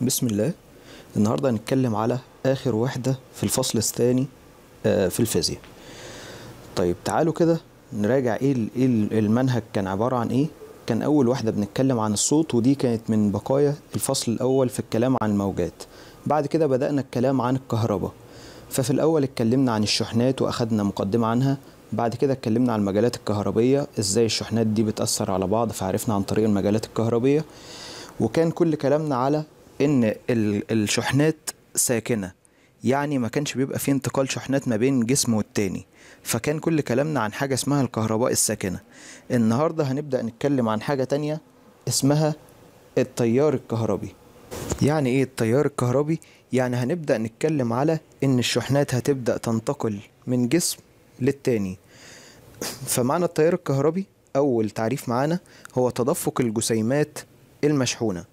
بسم الله النهاردة هنتكلم على آخر وحدة في الفصل الثاني آه، في الفيزياء طيب تعالوا كده نراجع ايه, إيه المنهج كان عبارة عن ايه كان أول واحدة بنتكلم عن الصوت ودي كانت من بقايا الفصل الأول في الكلام عن الموجات بعد كده بدأنا الكلام عن الكهرباء ففي الأول اتكلمنا عن الشحنات وأخدنا مقدمة عنها بعد كده اتكلمنا عن المجالات الكهربية ازاي الشحنات دي بتأثر على بعض فعرفنا عن طريق المجالات الكهربية وكان كل كلامنا على ان الشحنات ساكنه يعني ما كانش بيبقى فيه انتقال شحنات ما بين جسم والتاني فكان كل كلامنا عن حاجه اسمها الكهرباء الساكنه النهارده هنبدا نتكلم عن حاجه تانية اسمها التيار الكهربي يعني ايه التيار الكهربي يعني هنبدا نتكلم على ان الشحنات هتبدا تنتقل من جسم للتاني فمعنى التيار الكهربي اول تعريف معانا هو تدفق الجسيمات المشحونه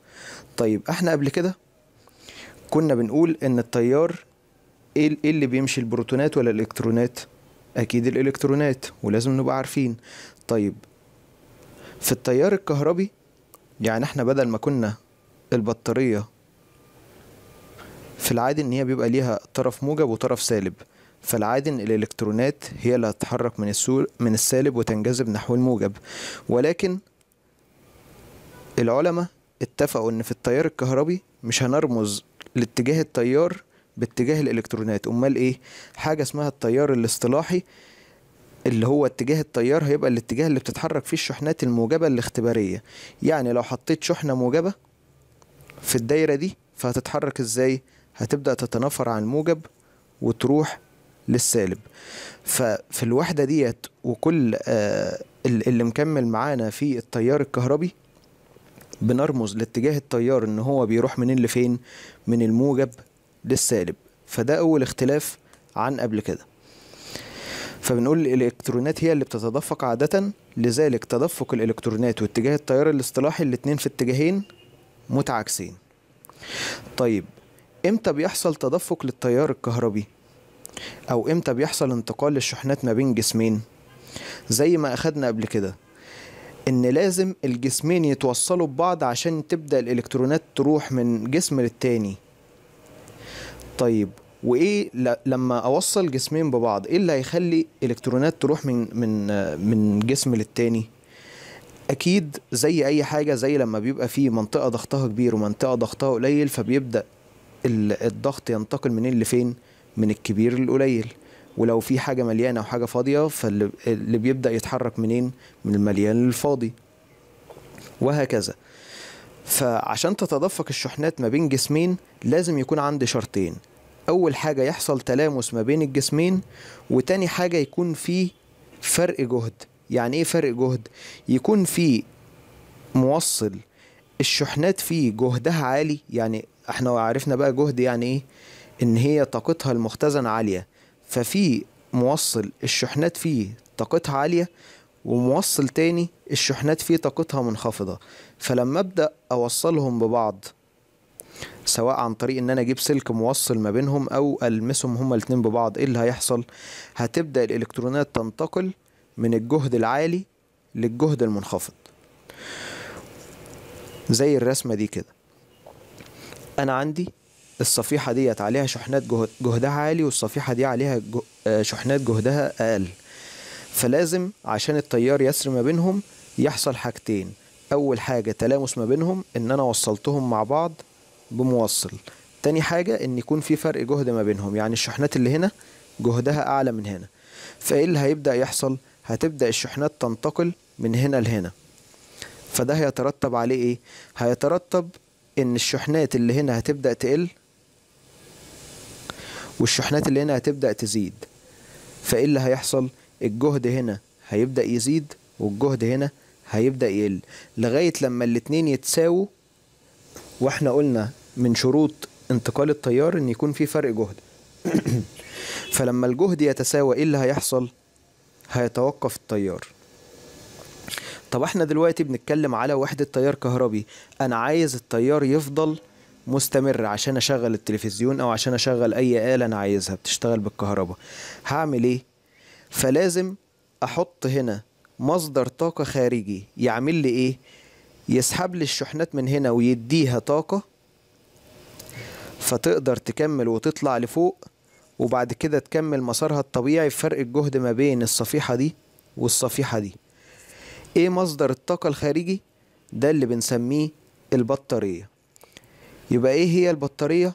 طيب احنا قبل كده كنا بنقول ان التيار إيه, ايه اللي بيمشي البروتونات ولا الالكترونات اكيد الالكترونات ولازم نبقى عارفين طيب في التيار الكهربي يعني احنا بدل ما كنا البطارية في العادي ان هي بيبقى ليها طرف موجب وطرف سالب فالعادي ان الالكترونات هي اللي هتتحرك من السول من السالب وتنجذب نحو الموجب ولكن العلماء اتفقوا ان في التيار الكهربي مش هنرمز لاتجاه التيار باتجاه الالكترونات امال ايه حاجه اسمها التيار الاصطلاحي اللي هو اتجاه التيار هيبقى الاتجاه اللي بتتحرك فيه الشحنات الموجبه الاختباريه يعني لو حطيت شحنه موجبه في الدايره دي فهتتحرك ازاي هتبدا تتنافر عن الموجب وتروح للسالب ففي الوحده ديت وكل آه اللي مكمل معانا في التيار الكهربي بنرمز لاتجاه التيار ان هو بيروح منين لفين من الموجب للسالب فده اول اختلاف عن قبل كده فبنقول الالكترونات هي اللي بتتدفق عادة لذلك تدفق الالكترونات واتجاه التيار الاصطلاحي الاتنين في اتجاهين متعاكسين طيب امتى بيحصل تدفق للتيار الكهربي او امتى بيحصل انتقال للشحنات ما بين جسمين زي ما اخدنا قبل كده ان لازم الجسمين يتوصلوا ببعض عشان تبدا الالكترونات تروح من جسم للتاني طيب وايه لما اوصل جسمين ببعض ايه اللي هيخلي الكترونات تروح من من من جسم للتاني اكيد زي اي حاجه زي لما بيبقى في منطقه ضغطها كبير ومنطقه ضغطها قليل فبيبدا الضغط ينتقل منين لفين من الكبير للقليل ولو في حاجه مليانه او حاجه فاضيه فاللي بيبدا يتحرك منين من المليان للفاضي وهكذا فعشان تتدفق الشحنات ما بين جسمين لازم يكون عندي شرطين اول حاجه يحصل تلامس ما بين الجسمين وتاني حاجه يكون في فرق جهد يعني ايه فرق جهد يكون في موصل الشحنات فيه جهدها عالي يعني احنا عرفنا بقى جهد يعني ايه ان هي طاقتها المختزنه عاليه ففي موصل الشحنات فيه طاقتها عالية وموصل تاني الشحنات فيه طاقتها منخفضة فلما أبدأ أوصلهم ببعض سواء عن طريق ان انا اجيب سلك موصل ما بينهم او المسهم هما الاتنين ببعض ايه اللي هيحصل هتبدا الالكترونات تنتقل من الجهد العالي للجهد المنخفض زي الرسمه دي كده انا عندي الصفيحه ديت عليها شحنات جهد جهدها عالي والصفيحه دي عليها آه، شحنات جهدها اقل فلازم عشان التيار يسري ما بينهم يحصل حاجتين اول حاجه تلامس ما بينهم ان انا وصلتهم مع بعض بموصل تاني حاجه ان يكون في فرق جهد ما بينهم يعني الشحنات اللي هنا جهدها اعلى من هنا فايه اللي هيبدا يحصل هتبدا الشحنات تنتقل من هنا لهنا فده هيترتب عليه ايه هيترتب ان الشحنات اللي هنا هتبدا تقل والشحنات اللي هنا هتبدأ تزيد فإيه اللي هيحصل الجهد هنا هيبدأ يزيد والجهد هنا هيبدأ يقل لغاية لما الاتنين يتساووا واحنا قلنا من شروط انتقال التيار ان يكون في فرق جهد فلما الجهد يتساوى ايه اللي هيحصل هيتوقف التيار طب احنا دلوقتي بنتكلم على وحدة تيار كهربي انا عايز التيار يفضل مستمر عشان اشغل التلفزيون او عشان اشغل اي آلة انا عايزها بتشتغل بالكهرباء هعمل ايه فلازم احط هنا مصدر طاقة خارجي يعمل لي ايه يسحب لي الشحنات من هنا ويديها طاقة فتقدر تكمل وتطلع لفوق وبعد كده تكمل مسارها الطبيعي فرق الجهد ما بين الصفيحة دي والصفيحة دي ايه مصدر الطاقة الخارجي ده اللي بنسميه البطارية يبقى ايه هي البطاريه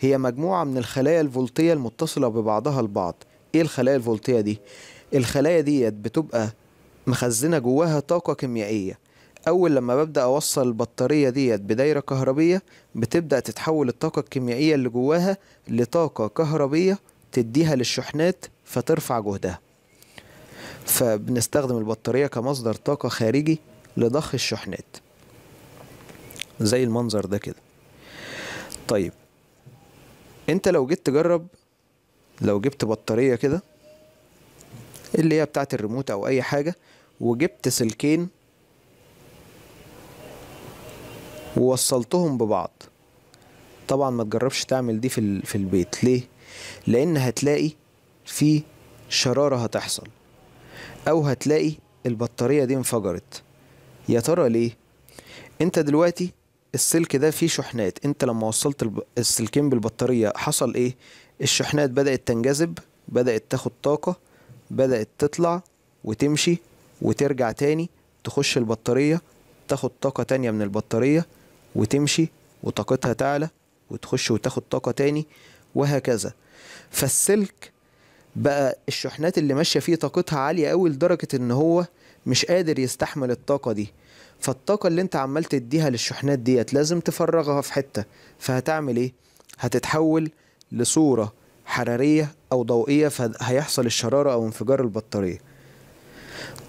هي مجموعه من الخلايا الفولتيه المتصله ببعضها البعض ايه الخلايا الفولتيه دي الخلايا ديت بتبقى مخزنه جواها طاقه كيميائيه اول لما ببدا اوصل البطاريه ديت بدايره كهربيه بتبدا تتحول الطاقه الكيميائيه اللي جواها لطاقه كهربيه تديها للشحنات فترفع جهدها فبنستخدم البطاريه كمصدر طاقه خارجي لضخ الشحنات زي المنظر ده كده طيب انت لو جيت تجرب لو جبت بطاريه كده اللي هي بتاعه الريموت او اي حاجه وجبت سلكين ووصلتهم ببعض طبعا ما تجربش تعمل دي في في البيت ليه لان هتلاقي في شراره هتحصل او هتلاقي البطاريه دي انفجرت يا ترى ليه انت دلوقتي السلك ده فيه شحنات انت لما وصلت السلكين بالبطاريه حصل ايه الشحنات بدات تنجذب بدات تاخد طاقه بدات تطلع وتمشي وترجع تاني تخش البطاريه تاخد طاقه تانية من البطاريه وتمشي وطاقتها تعلى وتخش وتاخد طاقه تاني وهكذا فالسلك بقى الشحنات اللي ماشيه فيه طاقتها عاليه قوي لدرجه ان هو مش قادر يستحمل الطاقه دي فالطاقه اللي انت عمال تديها للشحنات ديت لازم تفرغها في حته فهتعمل ايه هتتحول لصوره حراريه او ضوئيه فهيحصل الشراره او انفجار البطاريه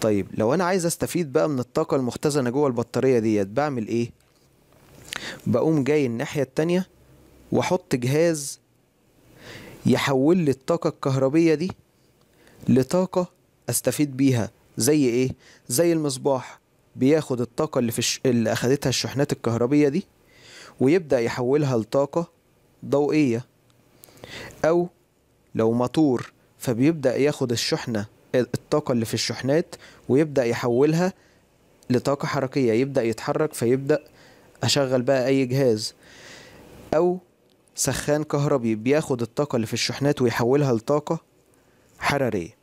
طيب لو انا عايز استفيد بقى من الطاقه المختزنه جوه البطاريه ديت بعمل ايه بقوم جاي الناحيه التانية واحط جهاز يحول لي الطاقه الكهربيه دي لطاقه استفيد بيها زي ايه زي المصباح بياخد الطاقة اللي, في الش... اللي أخدتها الشحنات الكهربية دي ويبدأ يحولها لطاقة ضوئية أو لو مطور فبيبدأ ياخد الشحنة الطاقة اللي في الشحنات ويبدأ يحولها لطاقة حركية يبدأ يتحرك فيبدأ أشغل بقى أي جهاز أو سخان كهربي بياخد الطاقة اللي في الشحنات ويحولها لطاقة حرارية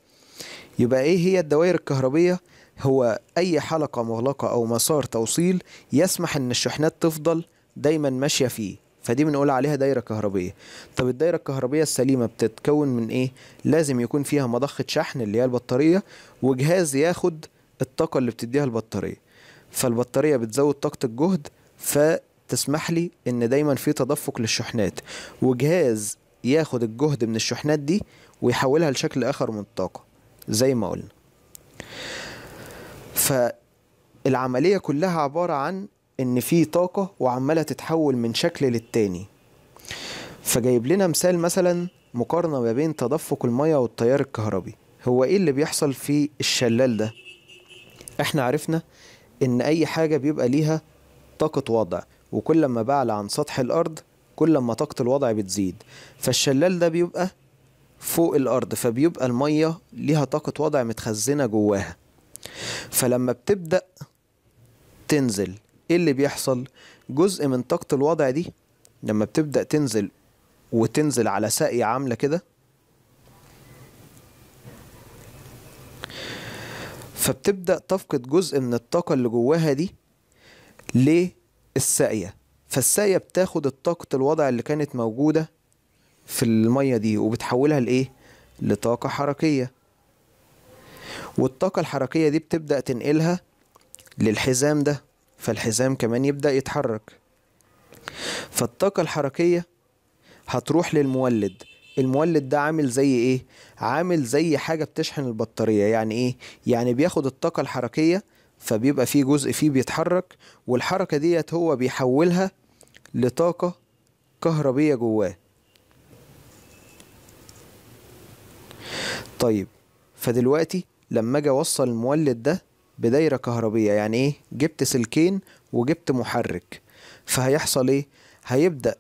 يبقى إيه هي الدوائر الكهربية؟ هو أي حلقة مغلقة أو مسار توصيل يسمح إن الشحنات تفضل دايما ماشية فيه فدي بنقول عليها دايرة كهربية طب الدايرة الكهربية السليمة بتتكون من إيه؟ لازم يكون فيها مضخة شحن اللي هي البطارية وجهاز ياخد الطاقة اللي بتديها البطارية فالبطارية بتزود طاقة الجهد فتسمح لي إن دايما في تدفق للشحنات وجهاز ياخد الجهد من الشحنات دي ويحولها لشكل آخر من الطاقة زي ما قلنا فالعملية كلها عبارة عن إن في طاقة وعمالة تتحول من شكل للتاني فجايب لنا مثال مثلا مقارنة ما بين تدفق المية والتيار الكهربي هو إيه اللي بيحصل في الشلال ده؟ إحنا عرفنا إن أي حاجة بيبقى ليها طاقة وضع وكل ما بعلى عن سطح الأرض كل ما طاقة الوضع بتزيد فالشلال ده بيبقى فوق الأرض فبيبقى المية ليها طاقة وضع متخزنة جواها فلما بتبدأ تنزل ايه اللي بيحصل جزء من طاقة الوضع دي لما بتبدأ تنزل وتنزل على ساقية عاملة كده فبتبدأ تفقد جزء من الطاقة اللي جواها دي للساقية فالساقية بتاخد طاقة الوضع اللي كانت موجودة في المية دي وبتحولها لإيه؟ لطاقة حركية والطاقة الحركية دي بتبدأ تنقلها للحزام ده فالحزام كمان يبدأ يتحرك فالطاقة الحركية هتروح للمولد المولد ده عامل زي ايه عامل زي حاجة بتشحن البطارية يعني ايه يعني بياخد الطاقة الحركية فبيبقى فيه جزء فيه بيتحرك والحركة ديت هو بيحولها لطاقة كهربية جواه طيب فدلوقتي لما اجي اوصل المولد ده بدايره كهربيه يعني ايه جبت سلكين وجبت محرك فهيحصل ايه هيبدا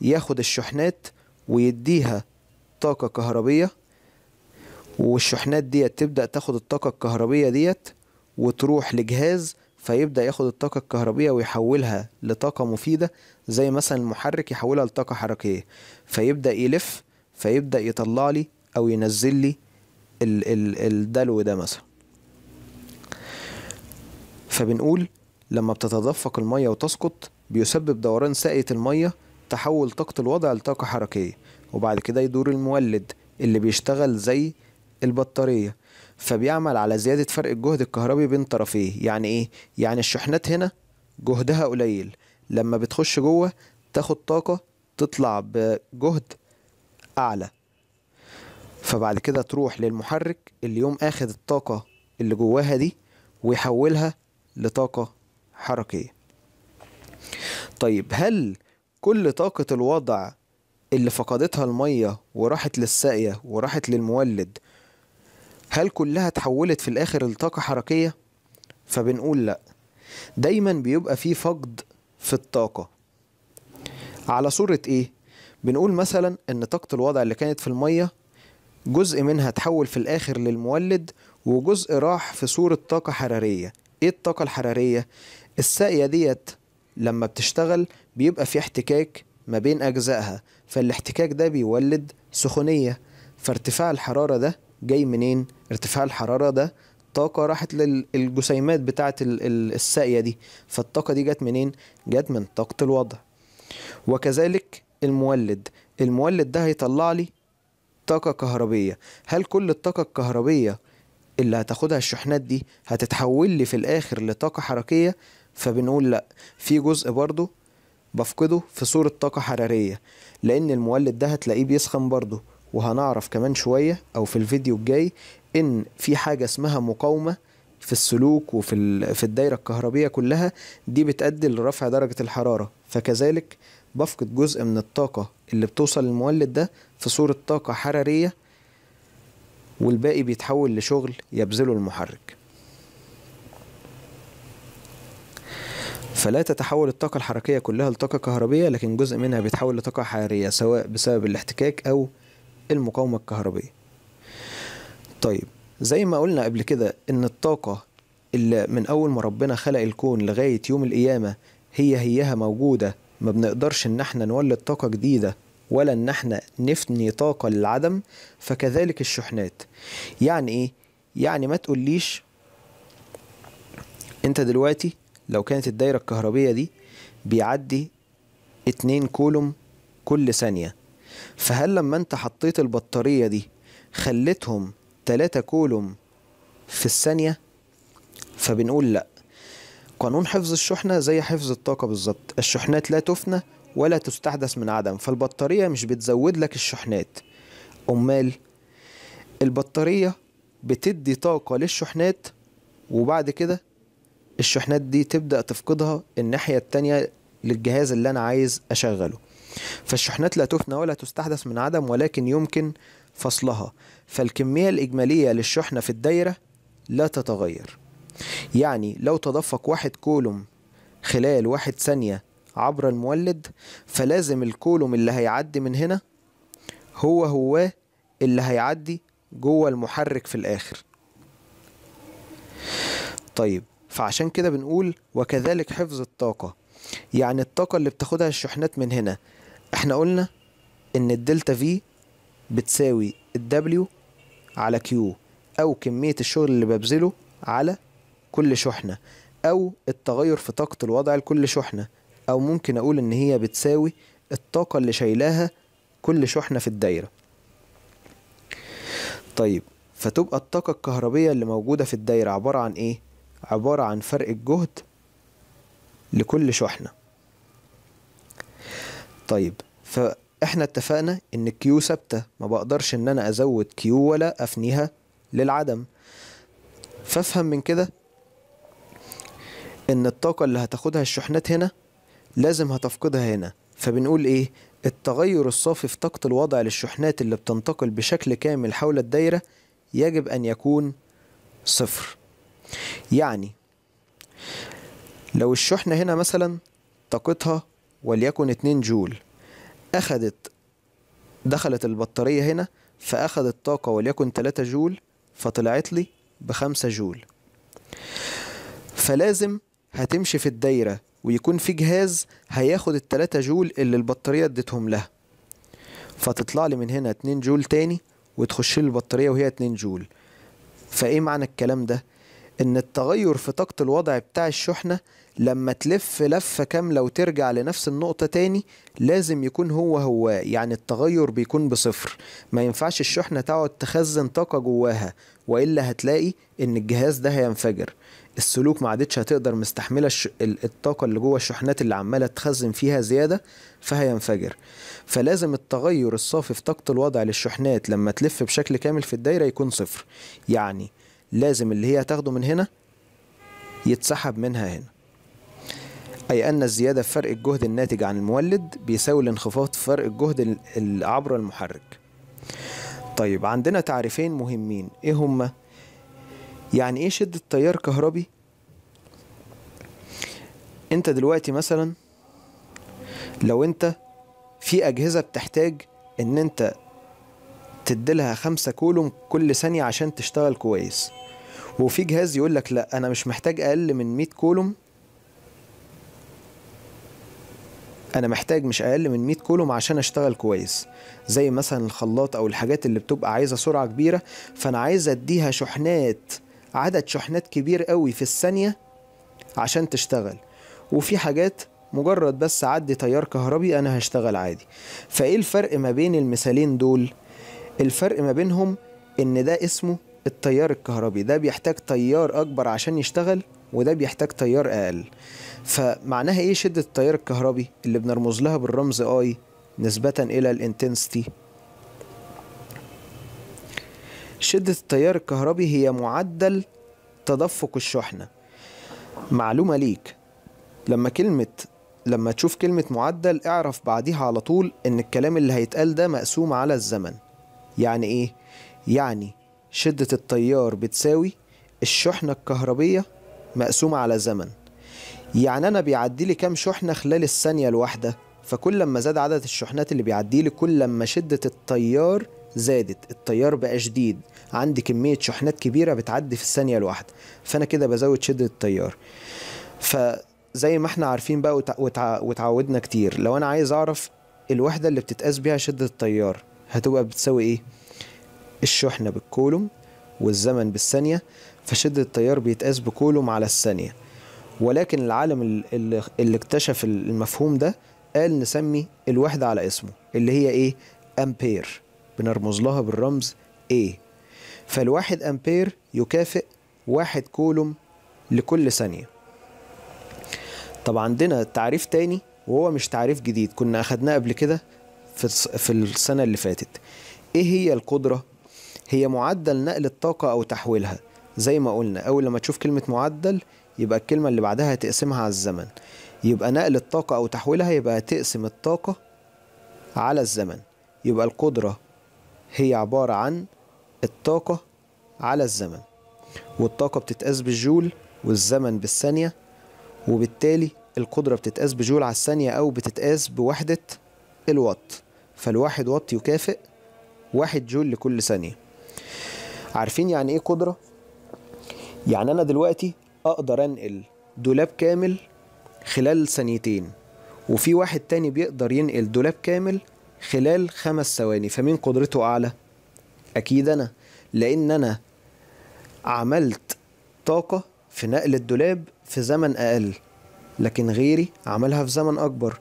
ياخد الشحنات ويديها طاقه كهربيه والشحنات ديت تبدا تاخد الطاقه الكهربيه ديت وتروح لجهاز فيبدا ياخد الطاقه الكهربيه ويحولها لطاقه مفيده زي مثلا المحرك يحولها لطاقه حركيه فيبدا يلف فيبدا يطلع لي او ينزل لي ال ال الدلو ده مثلا فبنقول لما بتتدفق المية وتسقط بيسبب دوران ساقية المية تحول طاقة الوضع لطاقة حركية وبعد كده يدور المولد اللي بيشتغل زي البطارية فبيعمل على زيادة فرق الجهد الكهربي بين طرفيه يعني ايه؟ يعني الشحنات هنا جهدها قليل لما بتخش جوه تاخد طاقة تطلع بجهد أعلى فبعد كده تروح للمحرك اللي يوم اخد الطاقة اللي جواها دي ويحولها لطاقة حركية طيب هل كل طاقة الوضع اللي فقدتها المية وراحت للساقية وراحت للمولد هل كلها اتحولت في الآخر لطاقة حركية؟ فبنقول لأ دايما بيبقى فيه فقد في الطاقة على صورة إيه؟ بنقول مثلا إن طاقة الوضع اللي كانت في المية جزء منها تحول في الآخر للمولد وجزء راح في صورة طاقة حرارية ايه الطاقة الحرارية؟ الساقية ديت لما بتشتغل بيبقى في احتكاك ما بين أجزائها فالاحتكاك ده بيولد سخونية فارتفاع الحرارة ده جاي منين؟ ارتفاع الحرارة ده طاقة راحت للجسيمات بتاعة الساقية دي فالطاقة دي جت منين؟ جت من طاقة الوضع وكذلك المولد المولد ده هيطلع لي طاقة كهربية هل كل الطاقة الكهربية اللي هتاخدها الشحنات دي هتتحول لي في الآخر لطاقة حركية فبنقول لأ في جزء برضه بفقده في صورة طاقة حرارية لأن المولد ده هتلاقيه بيسخن برضه وهنعرف كمان شوية أو في الفيديو الجاي إن في حاجة اسمها مقاومة في السلوك وفي في الدايرة الكهربية كلها دي بتأدي لرفع درجة الحرارة فكذلك بفقد جزء من الطاقة اللي بتوصل للمولد ده في صورة طاقة حرارية والباقي بيتحول لشغل يبذله المحرك فلا تتحول الطاقة الحركية كلها لطاقة كهربية لكن جزء منها بيتحول لطاقة حرارية سواء بسبب الاحتكاك أو المقاومة الكهربية طيب زي ما قلنا قبل كده إن الطاقة اللي من أول ما ربنا خلق الكون لغاية يوم القيامة هي هيها موجودة ما بنقدرش ان احنا نولد طاقة جديدة ولا ان احنا نفني طاقة للعدم فكذلك الشحنات يعني ايه يعني ما تقوليش انت دلوقتي لو كانت الدايرة الكهربية دي بيعدي اتنين كولوم كل ثانية فهل لما انت حطيت البطارية دي خلتهم تلاتة كولوم في الثانية فبنقول لأ قانون حفظ الشحنة زي حفظ الطاقة بالظبط الشحنات لا تفنى ولا تستحدث من عدم فالبطارية مش بتزود لك الشحنات أمال البطارية بتدي طاقة للشحنات وبعد كده الشحنات دي تبدأ تفقدها الناحية التانية للجهاز اللي أنا عايز أشغله فالشحنات لا تفنى ولا تستحدث من عدم ولكن يمكن فصلها فالكمية الإجمالية للشحنة في الدايرة لا تتغير يعني لو تدفق واحد كولوم خلال واحد ثانية عبر المولد فلازم الكولوم اللي هيعدي من هنا هو هو اللي هيعدي جوه المحرك في الآخر طيب فعشان كده بنقول وكذلك حفظ الطاقة يعني الطاقة اللي بتاخدها الشحنات من هنا احنا قلنا ان الدلتا في بتساوي الدبليو على كيو او كمية الشغل اللي ببذله على كل شحنة أو التغير في طاقة الوضع لكل شحنة أو ممكن أقول إن هي بتساوي الطاقة اللي شايلاها كل شحنة في الدايرة طيب فتبقى الطاقة الكهربية اللي موجودة في الدايرة عبارة عن إيه؟ عبارة عن فرق الجهد لكل شحنة طيب فإحنا اتفقنا إن كيو ثابتة ما بقدرش إن أنا أزود كيو ولا أفنيها للعدم فافهم من كده ان الطاقه اللي هتاخدها الشحنات هنا لازم هتفقدها هنا فبنقول ايه التغير الصافي في طاقه الوضع للشحنات اللي بتنتقل بشكل كامل حول الدايره يجب ان يكون صفر يعني لو الشحنة هنا مثلا طاقتها وليكن 2 جول أخدت دخلت البطارية هنا فأخدت طاقة وليكن 3 جول فطلعت لي بخمسة جول فلازم هتمشي في الدايرة ويكون في جهاز هياخد التلاتة جول اللي البطارية اديتهم لها فتطلع لي من هنا اتنين جول تاني وتخش لي البطارية وهي اتنين جول فايه معنى الكلام ده؟ ان التغير في طاقة الوضع بتاع الشحنة لما تلف لفة كاملة وترجع لنفس النقطة تاني لازم يكون هو هو يعني التغير بيكون بصفر ما ينفعش الشحنة تقعد تخزن طاقة جواها وإلا هتلاقي إن الجهاز ده هينفجر السلوك ما عادتش هتقدر مستحمله الش... الطاقه اللي جوه الشحنات اللي عماله تخزن فيها زياده فهينفجر فلازم التغير الصافي في طاقه الوضع للشحنات لما تلف بشكل كامل في الدايره يكون صفر يعني لازم اللي هي هتاخده من هنا يتسحب منها هنا أي أن الزيادة في فرق الجهد الناتج عن المولد بيساوي الانخفاض في فرق الجهد عبر المحرك طيب عندنا تعريفين مهمين إيه هما؟ يعني ايه شدة تيار كهربي انت دلوقتي مثلا لو انت في اجهزة بتحتاج ان انت تديلها خمسة كولوم كل ثانية عشان تشتغل كويس وفي جهاز يقول لك لا انا مش محتاج اقل من مية كولوم انا محتاج مش اقل من 100 كولوم عشان اشتغل كويس زي مثلا الخلاط او الحاجات اللي بتبقى عايزه سرعه كبيره فانا عايز اديها شحنات عدد شحنات كبير قوي في الثانية عشان تشتغل وفي حاجات مجرد بس عدي تيار كهربي انا هشتغل عادي فايه الفرق ما بين المثالين دول الفرق ما بينهم ان ده اسمه التيار الكهربي ده بيحتاج تيار اكبر عشان يشتغل وده بيحتاج تيار اقل فمعناها ايه شدة التيار الكهربي اللي بنرمز لها بالرمز اي نسبة الى الانتنستي شدة التيار الكهربي هي معدل تدفق الشحنة معلومة ليك لما كلمة لما تشوف كلمة معدل اعرف بعديها على طول ان الكلام اللي هيتقال ده مقسوم على الزمن يعني ايه؟ يعني شدة التيار بتساوي الشحنة الكهربية مقسومة على زمن يعني أنا بيعدي لي كام شحنة خلال الثانية الواحدة فكل لما زاد عدد الشحنات اللي بيعدي لي كل لما شدة التيار زادت التيار بقى شديد عندي كميه شحنات كبيره بتعدي في الثانيه الواحده فانا كده بزود شده التيار فزي ما احنا عارفين بقى وتع... وتعودنا كتير لو انا عايز اعرف الوحده اللي بتتقاس بيها شده التيار هتبقى بتساوي ايه الشحنه بالكولوم والزمن بالثانيه فشده التيار بيتقاس بكولوم على الثانيه ولكن العالم اللي, اللي اكتشف المفهوم ده قال نسمي الوحده على اسمه اللي هي ايه امبير بنرمز لها بالرمز A فالواحد أمبير يكافئ واحد كولوم لكل ثانية طب عندنا تعريف تاني وهو مش تعريف جديد كنا أخدناه قبل كده في السنة اللي فاتت إيه هي القدرة؟ هي معدل نقل الطاقة أو تحويلها زي ما قلنا أول لما تشوف كلمة معدل يبقى الكلمة اللي بعدها هتقسمها على الزمن يبقى نقل الطاقة أو تحويلها يبقى هتقسم الطاقة على الزمن يبقى القدرة هي عبارة عن الطاقة على الزمن والطاقة بتتقاس بالجول والزمن بالثانية وبالتالي القدرة بتتقاس بجول على الثانية أو بتتقاس بوحدة الوات فالواحد وات يكافئ واحد جول لكل ثانية عارفين يعني إيه قدرة؟ يعني أنا دلوقتي أقدر أنقل دولاب كامل خلال ثانيتين وفي واحد تاني بيقدر ينقل دولاب كامل خلال خمس ثواني فمين قدرته أعلى؟ أكيد أنا لأن أنا عملت طاقة في نقل الدولاب في زمن أقل لكن غيري عملها في زمن أكبر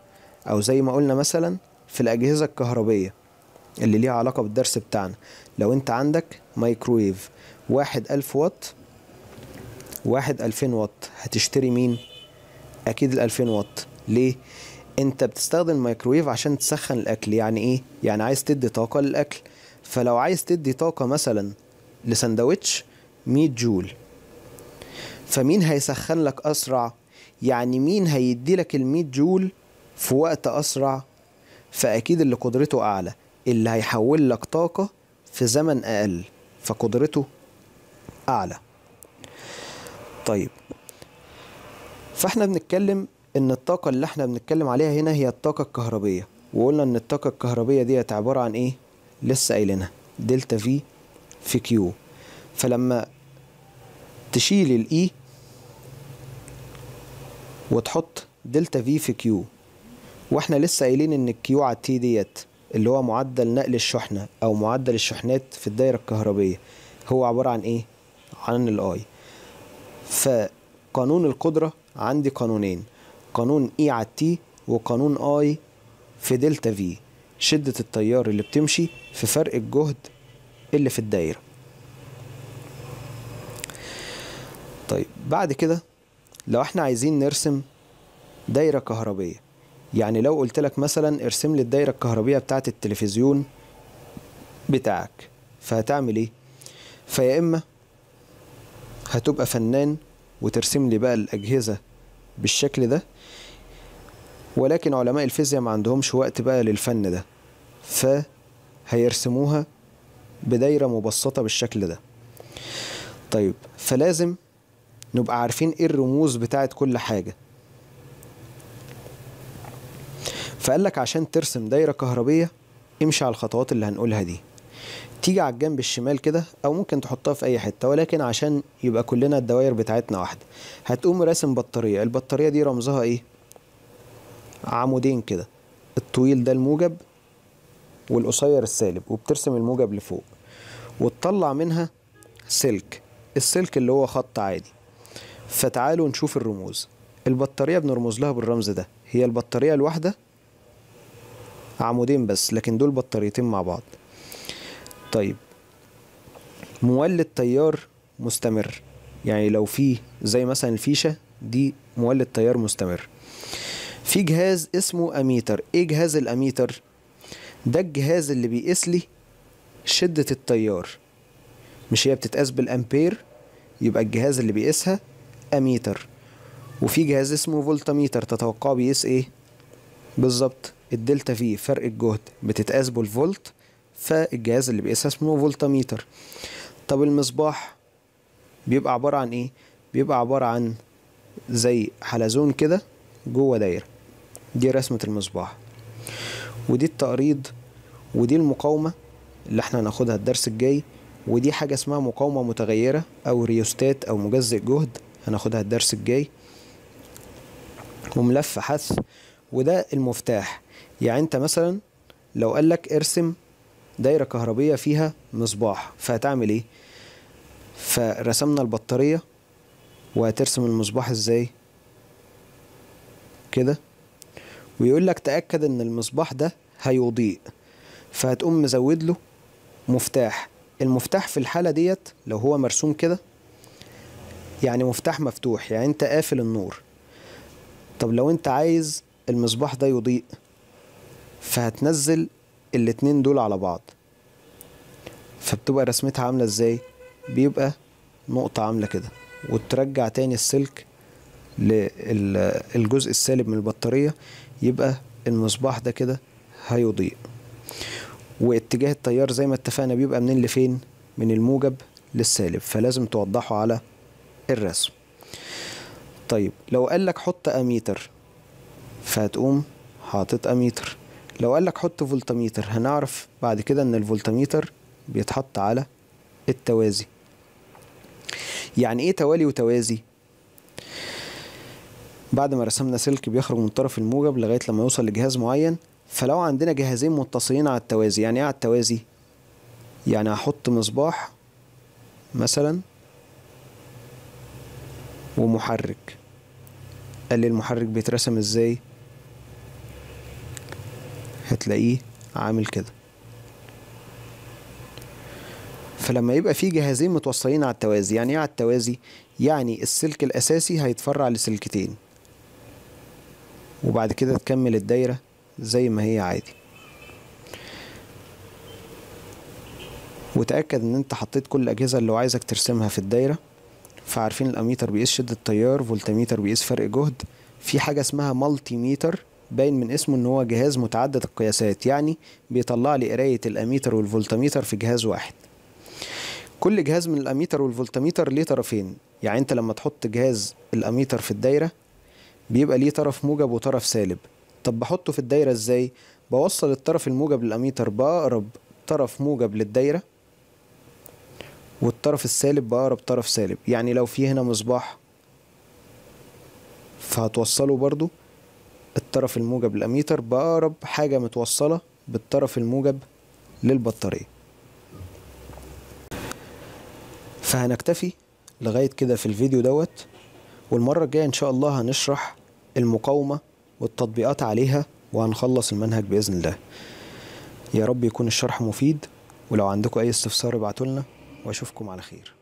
أو زي ما قلنا مثلا في الأجهزة الكهربية اللي ليها علاقة بالدرس بتاعنا لو أنت عندك مايكرويف واحد ألف واط واحد ألفين واط هتشتري مين؟ أكيد الألفين واط ليه؟ انت بتستخدم الميكرويف عشان تسخن الاكل يعني ايه يعني عايز تدي طاقه للاكل فلو عايز تدي طاقه مثلا لسندوتش 100 جول فمين هيسخن لك اسرع يعني مين هيدي لك ال 100 جول في وقت اسرع فاكيد اللي قدرته اعلى اللي هيحول لك طاقه في زمن اقل فقدرته اعلى طيب فاحنا بنتكلم ان الطاقه اللي احنا بنتكلم عليها هنا هي الطاقه الكهربيه وقلنا ان الطاقه الكهربيه ديت عباره عن ايه لسه قايلينها دلتا في في كيو فلما تشيل الاي e وتحط دلتا في في كيو واحنا لسه قايلين ان الكيو على التي ديت اللي هو معدل نقل الشحنه او معدل الشحنات في الدايره الكهربيه هو عباره عن ايه عن الاي فقانون القدره عندي قانونين قانون اي على التي وقانون اي في دلتا في شدة التيار اللي بتمشي في فرق الجهد اللي في الدايرة طيب بعد كده لو احنا عايزين نرسم دايرة كهربية يعني لو قلت لك مثلا ارسم لي الدايرة الكهربية بتاعة التلفزيون بتاعك فهتعمل ايه فيا اما هتبقى فنان وترسم لي بقى الأجهزة بالشكل ده ولكن علماء الفيزياء ما عندهمش وقت بقى للفن ده فهيرسموها بدايرة مبسطة بالشكل ده طيب فلازم نبقى عارفين ايه الرموز بتاعة كل حاجة فقال لك عشان ترسم دايرة كهربية امشي على الخطوات اللي هنقولها دي تيجي على الجنب الشمال كده او ممكن تحطها في اي حته ولكن عشان يبقى كلنا الدوائر بتاعتنا واحده هتقوم راسم بطاريه البطاريه دي رمزها ايه عمودين كده الطويل ده الموجب والقصير السالب وبترسم الموجب لفوق وتطلع منها سلك السلك اللي هو خط عادي فتعالوا نشوف الرموز البطاريه بنرمز لها بالرمز ده هي البطاريه الواحده عمودين بس لكن دول بطاريتين مع بعض طيب مولد تيار مستمر يعني لو في زي مثلا الفيشه دي مولد تيار مستمر في جهاز اسمه اميتر ايه جهاز الاميتر ده الجهاز اللي بيقيس لي شده التيار مش هي بتتقاس بالامبير يبقى الجهاز اللي بيقيسها اميتر وفي جهاز اسمه فولتاميتر تتوقع بيقيس ايه بالظبط الدلتا في فرق الجهد بتتقاس بالفولت فالجهاز اللي بيقيسها اسمه فولتاميتر طب المصباح بيبقى عبارة عن ايه بيبقى عبارة عن زي حلزون كده جوه دايرة دي رسمة المصباح ودي التقريض ودي المقاومة اللي احنا هناخدها الدرس الجاي ودي حاجة اسمها مقاومة متغيرة أو ريوستات أو مجزئ جهد هناخدها الدرس الجاي وملف حث وده المفتاح يعني انت مثلا لو قالك ارسم دايره كهربيه فيها مصباح فهتعمل ايه فرسمنا البطاريه وهترسم المصباح ازاي كده ويقول لك تاكد ان المصباح ده هيضيء فهتقوم مزود له مفتاح المفتاح في الحاله ديت لو هو مرسوم كده يعني مفتاح مفتوح يعني انت قافل النور طب لو انت عايز المصباح ده يضيء فهتنزل الاتنين دول على بعض فبتبقى رسمتها عاملة ازاي بيبقى نقطة عاملة كده وترجع تاني السلك للجزء السالب من البطارية يبقى المصباح ده كده هيضيء واتجاه التيار زي ما اتفقنا بيبقى منين لفين من الموجب للسالب فلازم توضحه على الرسم طيب لو قال لك حط اميتر فهتقوم حاطط اميتر لو قال لك حط فولتميتر هنعرف بعد كده ان الفولتميتر بيتحط على التوازي يعني ايه توالي وتوازي بعد ما رسمنا سلك بيخرج من طرف الموجب لغايه لما يوصل لجهاز معين فلو عندنا جهازين متصلين على التوازي يعني ايه على التوازي يعني هحط مصباح مثلا ومحرك قال لي المحرك بيترسم ازاي هتلاقيه عامل كده فلما يبقى في جهازين متوصلين على التوازي يعني ايه على التوازي يعني السلك الاساسي هيتفرع لسلكتين وبعد كده تكمل الدايره زي ما هي عادي وتأكد ان انت حطيت كل الاجهزة اللي عايزك ترسمها في الدايرة فعارفين الاميتر بيقيس شدة التيار فولتميتر بيقيس فرق جهد في حاجة اسمها مالتي ميتر باين من اسمه ان هو جهاز متعدد القياسات يعني بيطلع لي قرايه الاميتر والفولتميتر في جهاز واحد كل جهاز من الاميتر والفولتميتر ليه طرفين يعني انت لما تحط جهاز الاميتر في الدايره بيبقى ليه طرف موجب وطرف سالب طب بحطه في الدايره ازاي بوصل الطرف الموجب للاميتر باقرب طرف موجب للدايره والطرف السالب بأقرب طرف سالب يعني لو في هنا مصباح فهتوصله برضو الطرف الموجب للأميتر بأقرب حاجة متوصلة بالطرف الموجب للبطارية فهنكتفي لغاية كده في الفيديو دوت والمرة الجاية إن شاء الله هنشرح المقاومة والتطبيقات عليها وهنخلص المنهج بإذن الله يا رب يكون الشرح مفيد ولو عندكم أي استفسار ابعتولنا وأشوفكم على خير